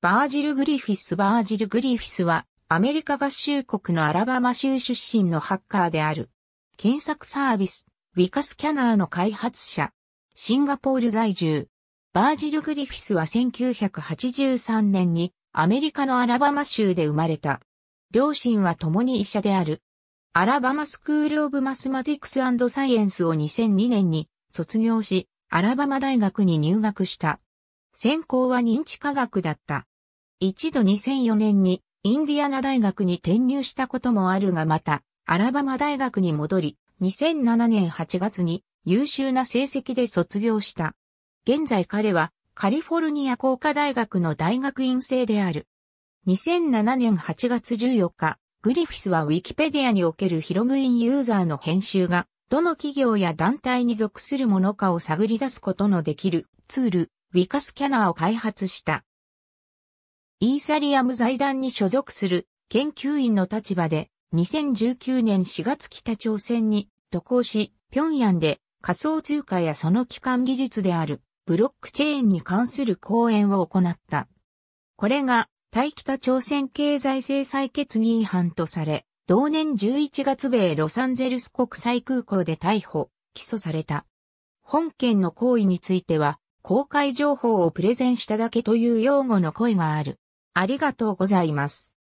バージル・グリフィスバージル・グリフィスはアメリカ合衆国のアラバマ州出身のハッカーである。検索サービス、ウィカスキャナーの開発者。シンガポール在住。バージル・グリフィスは1983年にアメリカのアラバマ州で生まれた。両親は共に医者である。アラバマスクール・オブ・マスマティクス・サイエンスを2002年に卒業し、アラバマ大学に入学した。専攻は認知科学だった。一度2004年にインディアナ大学に転入したこともあるがまた、アラバマ大学に戻り、2007年8月に優秀な成績で卒業した。現在彼はカリフォルニア工科大学の大学院生である。2007年8月14日、グリフィスはウィキペディアにおけるヒログインユーザーの編集が、どの企業や団体に属するものかを探り出すことのできるツール、ウィカスキャナーを開発した。イーサリアム財団に所属する研究員の立場で2019年4月北朝鮮に渡航し、平壌で仮想通貨やその機関技術であるブロックチェーンに関する講演を行った。これが対北朝鮮経済制裁決議違反とされ、同年11月米ロサンゼルス国際空港で逮捕、起訴された。本件の行為については、公開情報をプレゼンしただけという擁護の声がある。ありがとうございます。